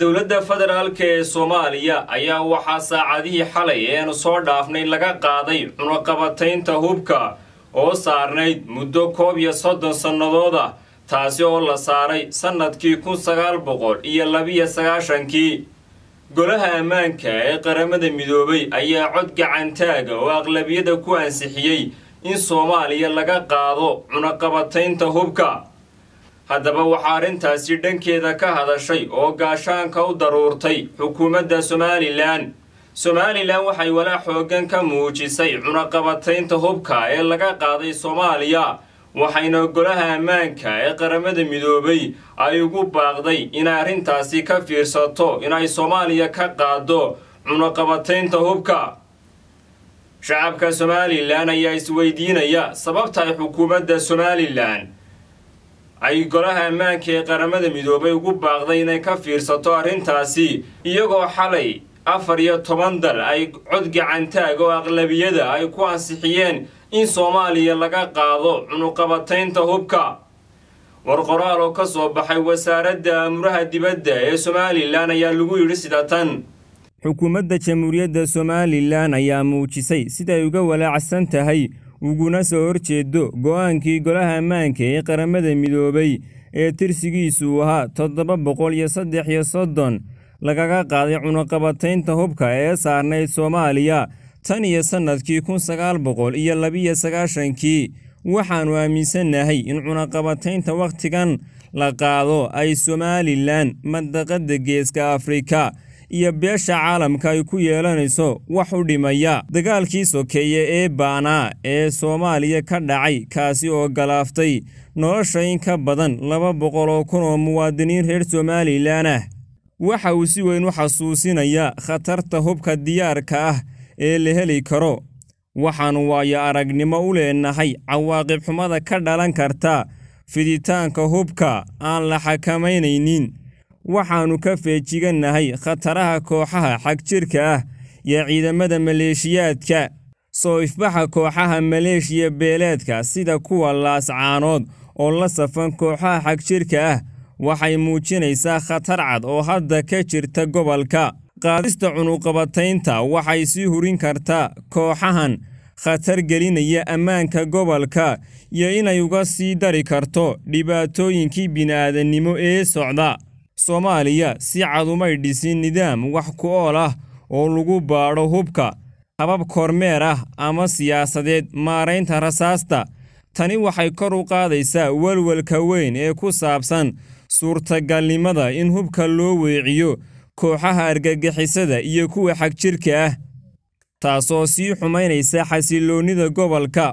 dowladda federaalka ee soomaaliya ayaa waxaa saacadihii xalay eeanu soo dhaafnay laga qaaday cunuqabataynta hubka oo saarnayd muddo koob iyo soddon sannadood ah taasi oo la saaray sannadkii kun sagaal boqol iyo labiyo sagaashankii golaha ammaanka ee qaramada midoobay ayaa cod gacantaaga oo aqlabiyada ku ansixiyey in soomaaliya laga qaado cunaqabataynta hubka haddaba waxaa arrintaasi dhankeeda ka hadashay oo gaashaanka u daruurtay xukuumadda somalilan somalilan waxay walaac xoogan ka muujisay cunaqabataynta hubka ee laga qaaday soomaaliya waxayna golaha ammaanka ee qaramada midoobay ay ugu baaqday inay arrintaasi ka fiirsato inay soomaaliya ka qaado cunaqabataynta hubka shacabka somalilan ayaa isweydiinaya sababta ay xukuumadda somalilan ay golaha ammaanka ee qaramada midoobay ugu baaqday inay ka fiirsato arrintaasi iyagoo xalay afar iyo toban dal ay cod gacantaag oo aqlabiyada ay ku ansixiyeen in soomaaliya laga qaado cunuqabataynta hubka war qoraal oo ka soo baxay wasaaradda amuraha dibadda ee somalilan ayaa lagu yidhi sidatan xukuumadda jamhuuriyadda somalilan ayaa muujisay siday uga walaacsan tahay uguna soo horjeedo go'aankii golaha ammaanka ee qaramada midoobay ee tirsigiisu ahaa toddoba boqol iyo saddex iyo soddon lagaga qaaday cunaqabataynta hubka ee saarnayd soomaaliya tan iyo sannadkii kun sagaal boqol iyo labiyo sagaashankii waxaannu aaminsannahay in cunaqabataynta wakhtigan la qaado ay somalilan mandaqadda geeska afrika iyo beesha caalamka ay ku yeelanayso wax u dhimaya dagaalkii sokeeye ee baanaa ee soomaaliya ka dhacay kaasi oo galaaftay nolosha in ka badan laba boqol oo kun oo muwaadiniin reer somalilan ah waxa uu si weyn u xasuusinayaa khatarta hubka diyaarka ah ee la heli karo waxaannu waayo aragnimo u leenahay cawaaqib xumada ka dhalan karta fiditaanka hubka aan la xakamaynaynin waxaannu ka feejigannahay khataraha kooxaha xagjirka ah iyo ciidamada maleeshiyaadka soo ifbaxa kooxaha maleeshiya beeleedka sida kuwa laascaanood oo la safan kooxaha xagjirka ah waxay muujinaysaa khatar cad oo hadda ka jirta gobolka qaadista cunuqabataynta waxay sii hurin kartaa kooxahan khatar gelinaya ammaanka gobolka iyo inay uga sii dari karto dhibaatooyinkii bini'aadannimo ee socda soomaaliya si cad umay dhisin nidaam wax ku ool ah oo lagu baadho hubka habab kormeer ah ama siyaasadeed maaraynta rasaasta tani waxay kor u qaadaysaa welwelka weyn ee ku saabsan suurtagalnimada in hubka loo weeciyo kooxaha argagixisada iyo kuwa xagjirka ah taasoo sii xumaynaysa xasiloonnida gobolka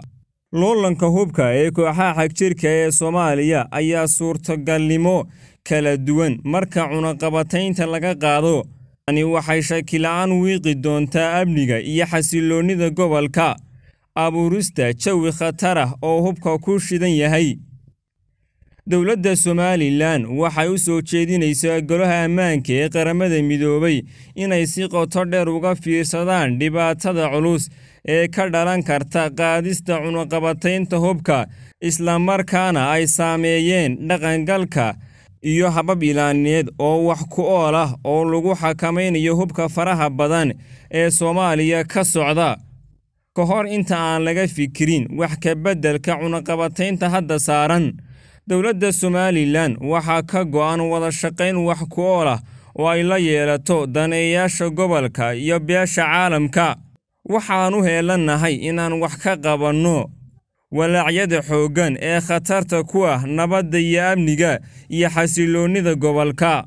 loolanka hubka ee kooxaha xagjirka ee soomaaliya ayaa suurtagalnimo kala duwan marka cunaqabataynta laga qaado tani waxay shakila'aan wiiqi doontaa amniga iyo xasiloonnida gobolka abuurista jawi khatar ah oo hubka ku shidan yahay dowladda somalilan waxay u soo jeedinaysaa golaha ammaanka ee qaramada midoobay inay si qoto dheer uga fiirsadaan dhibaatada culus ee ka dhalan karta qaadista cunaqabataynta hubka isla markaana ay saameeyeen dhaqangalka iyo habab ilaalineed oo wax ku ool ah oo lagu xakamaynayo hubka faraha badan ee soomaaliya ka socda ka hor inta aan laga fikirin wax ka beddelka cunaqabataynta hadda saaran dowladda somalilan waxaa ka go'an wada shaqayn wax ku ool ah oo ay la yeelato daneeyaasha gobolka iyo beesha caalamka waxaanu heelannahay inaan wax ka qabanno walaacyada xooggan ee khatarta ku ah nabadda iyo amniga iyo xasiloonnida gobolka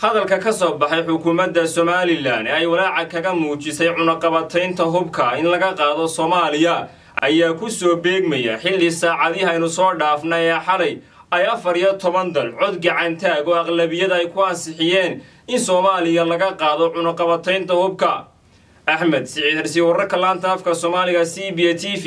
hadalka ka soo baxay xukuumadda somalilan ee ay walaaca kaga muujisay cunaqabataynta hubka in laga qaado soomaaliya ayaa ku soo beegmaya xilli saacadihi aynu soo dhaafna ee xalay ay afar iyo toban dal cod gacantaag oo aqlabiyada ay ku ansixiyeen in soomaaliya laga qaado cunaqabataynta hubka axmed siciid hersi wararka laanta afka soomaaliga c b a t v